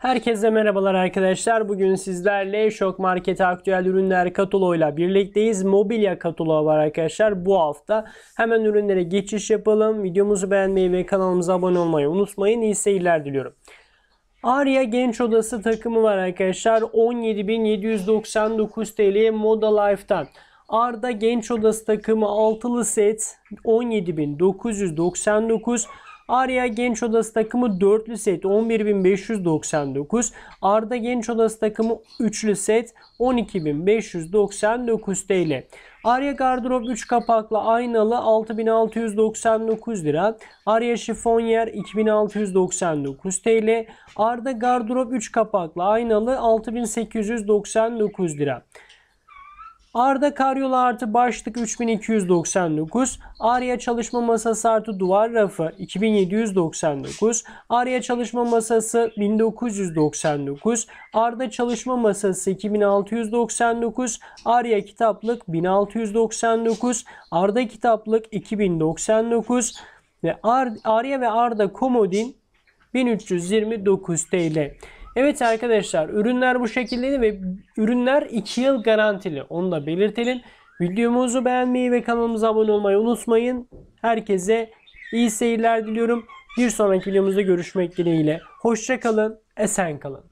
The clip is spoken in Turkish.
Herkese merhabalar arkadaşlar. Bugün sizlerle Şok Market aktüel ürünler kataloğuyla birlikteyiz. Mobilya kataloğu var arkadaşlar bu hafta. Hemen ürünlere geçiş yapalım. Videomuzu beğenmeyi ve kanalımıza abone olmayı unutmayın. İyi seyirler diliyorum. Arya Genç Odası takımı var arkadaşlar. 17.799 TL Moda Life'tan. Arda Genç Odası takımı altılı set 17.999 Arya Genç Odası takımı dörtlü set 11.599. Arda Genç Odası takımı üçlü set 12.599 TL. Arya Gardırop 3 kapaklı aynalı 6699 lira. Arya Şifonyer 2699 TL. Arda Gardırop 3 kapaklı aynalı 6899 lira. Arda Karyola artı başlık 3299, Arya çalışma masası artı duvar rafı 2799, Arya çalışma masası 1999, Arda çalışma masası 2699, Arya kitaplık 1699, Arda kitaplık 2099 ve Ar Arya ve Arda komodin 1329 TL. Evet arkadaşlar ürünler bu şekildeydi ve ürünler 2 yıl garantili. Onu da belirtelim. Videomuzu beğenmeyi ve kanalımıza abone olmayı unutmayın. Herkese iyi seyirler diliyorum. Bir sonraki videomuzda görüşmek dileğiyle. Hoşçakalın, esen kalın.